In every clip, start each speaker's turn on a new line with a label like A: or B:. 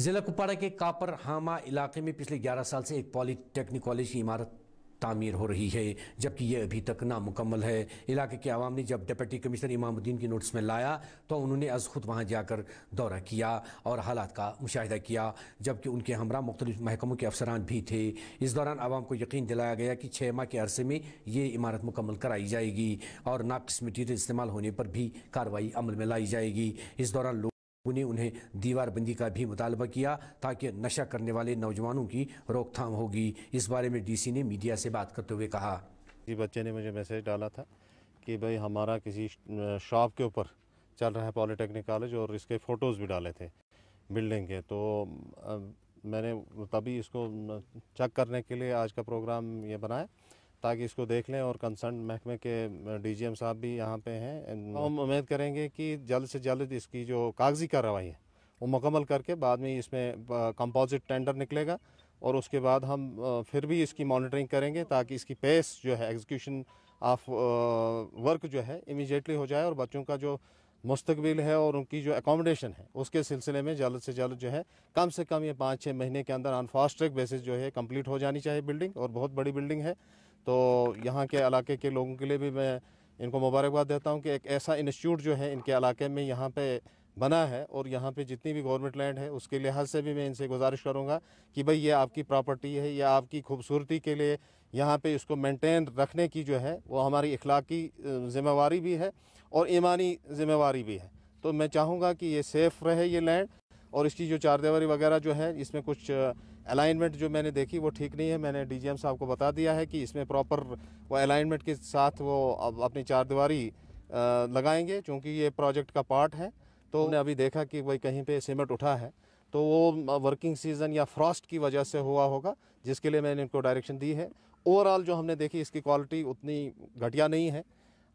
A: जिला कुपवाड़ा के कापर हामा इलाके में पिछले 11 साल से एक पॉलीटेक्निक कॉलेज की इमारत तामीर हो रही है जबकि यह अभी तक नामुकम्मल है इलाके के आवाम ने जब डिप्टी कमिश्नर इमामुद्दीन की नोटिस में लाया तो उन्होंने अज खुद वहाँ जाकर दौरा किया और हालात का मुशाह किया जबकि उनके हमरा मुख्तलिफ महकमों के अफसरान भी थे इस दौरान आवाम को यकीन दिलाया गया कि छः माह के अरसे में ये इमारत मुकम्मल कराई जाएगी और नाकस मटीरियल इस्तेमाल होने पर भी कार्रवाई अमल में लाई जाएगी इस दौरान उन्हें उन्हें दीवारबंदी का भी मुतालबा किया ताकि नशा करने वाले नौजवानों की रोकथाम होगी इस बारे में डीसी ने मीडिया से बात करते हुए कहा
B: किसी बच्चे ने मुझे मैसेज डाला था कि भाई हमारा किसी शॉप के ऊपर चल रहा है पॉलीटेक्निक कॉलेज और इसके फ़ोटोज़ भी डाले थे बिल्डिंग के तो मैंने तभी इसको चेक करने के लिए आज का प्रोग्राम ये बनाया ताकि इसको देख लें और कंसर्न महकमे के डीजीएम साहब भी यहाँ पे हैं हाँ। हम उम्मीद करेंगे कि जल्द से जल्द इसकी जो कागजी कार्रवाई है वो मुकम्मल करके बाद में इसमें कंपोजिट टेंडर निकलेगा और उसके बाद हम फिर भी इसकी मॉनिटरिंग करेंगे ताकि इसकी पेस जो है एग्जीक्यूशन ऑफ वर्क जो है इमीजिएटली हो जाए और बच्चों का जो मुस्तबिल है और उनकी जो एकोमोडेशन है उसके सिलसिले में जल्द से जल्द जो है कम से कम ये पाँच छः महीने के अंदर फास्ट ट्रैक बेसिस जो है कंप्लीट हो जानी चाहिए बिल्डिंग और बहुत बड़ी बिल्डिंग है तो यहाँ के इलाके के लोगों के लिए भी मैं इनको मुबारकबाद देता हूँ कि एक ऐसा इंस्टीट्यूट जो है इनके इलाके में यहाँ पे बना है और यहाँ पे जितनी भी गवर्नमेंट लैंड है उसके लिहाज से भी मैं इनसे गुजारिश करूँगा कि भाई ये आपकी प्रॉपर्टी है या आपकी खूबसूरती के लिए यहाँ पे इसको मेंटेन रखने की जो है वो हमारी इखलाकी ज़िम्मेवारी भी है और ईमानी ज़िम्मेवारी भी है तो मैं चाहूँगा कि ये सेफ़ रहे ये लैंड और इसकी जो चारदेवारी वगैरह जो है इसमें कुछ अलाइनमेंट जो मैंने देखी वो ठीक नहीं है मैंने डीजीएम साहब को बता दिया है कि इसमें प्रॉपर वो अलाइनमेंट के साथ वो अपनी चारदीवारी लगाएंगे क्योंकि ये प्रोजेक्ट का पार्ट है तो, तो हमने अभी देखा कि भाई कहीं पे सीमेंट उठा है तो वो वर्किंग सीज़न या फ्रॉस्ट की वजह से हुआ होगा जिसके लिए मैंने इनको डायरेक्शन दी है ओवरऑल जो हमने देखी इसकी क्वालिटी उतनी घटिया नहीं है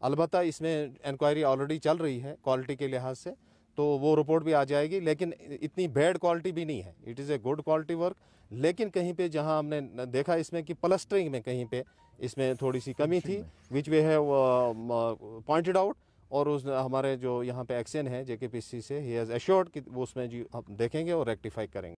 B: अलबत्त इसमें इंक्वायरी ऑलरेडी चल रही है क्वालिटी के लिहाज से तो वो रिपोर्ट भी आ जाएगी लेकिन इतनी बैड क्वालिटी भी नहीं है it is a good quality work लेकिन कहीं पे जहां हमने देखा इसमें कि प्लस्टरिंग में कहीं पे इसमें थोड़ी सी कमी थी which we have pointed out और उस हमारे जो यहाँ पे एक्शन है जेकेपीसी से ही हैज़ एश्योर्ड कि वो उसमें जी हम देखेंगे और रेक्टिफाई करेंगे